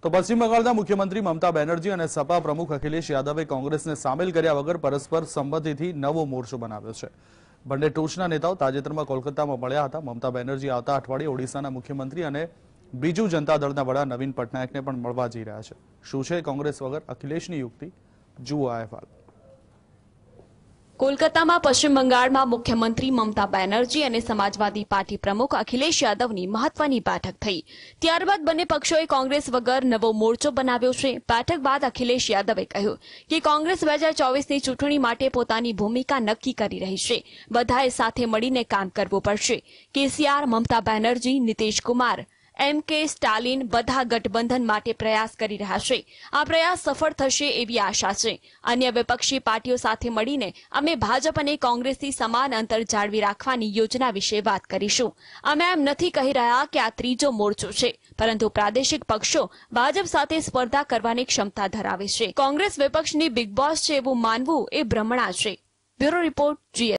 તો પશ્ચિમ બંગાળના મુખ્યમંત્રી મમતા બેનર્જી અને સપા પ્રમુખ અખિલેશ યાદવે કોંગ્રેસને સામેલ કર્યા વગર પરસ્પર સંમતિથી નવો મોરચો બનાવ્યો છે બંને ટોચના નેતાઓ તાજેતરમાં કોલકાતામાં મળ્યા હતા મમતા બેનર્જી આવતા અઠવાડિયે ઓડિશાના મુખ્યમંત્રી અને બીજુ જનતા દળના વડા નવીન પટનાયકને પણ મળવા જઈ રહ્યા છે શું છે કોંગ્રેસ વગર અખિલેશની યુક્તિ જુઓ આ અહેવાલ કોલકાતામાં પશ્ચિમ બંગાળમાં મુખ્યમંત્રી મમતા બેનર્જી અને સમાજવાદી પાર્ટી પ્રમુખ અખિલેશ યાદવની મહત્વની બેઠક થઈ ત્યારબાદ બંને પક્ષોએ કોંગ્રેસ વગર નવો મોરચો બનાવ્યો છે બેઠક બાદ અખિલેશ યાદવે કહ્યું કે કોંગ્રેસ બે હજાર ચોવીસની ચૂંટણી માટે પોતાની ભૂમિકા નક્કી કરી રહી છે બધાએ સાથે મળીને કામ કરવું પડશે કેસીઆર મમતા બેનર્જી નીતિશ કુમાર એમ કે સ્ટાલિન બધા ગઠબંધન માટે પ્રયાસ કરી રહ્યા છે આ પ્રયાસ સફળ થશે એવી આશા છે અન્ય વિપક્ષી પાર્ટીઓ સાથે મળીને અમે ભાજપ અને કોંગ્રેસથી સમાન અંતર જાળવી રાખવાની યોજના વિશે વાત કરીશું અમે એમ નથી કહી રહ્યા કે આ ત્રીજો મોરચો છે પરંતુ પ્રાદેશિક પક્ષો ભાજપ સાથે સ્પર્ધા કરવાની ક્ષમતા ધરાવે છે કોંગ્રેસ વિપક્ષની બિગ બોસ છે એવું માનવું એ ભ્રમણા છે બ્યુરો રિપોર્ટ જીએસ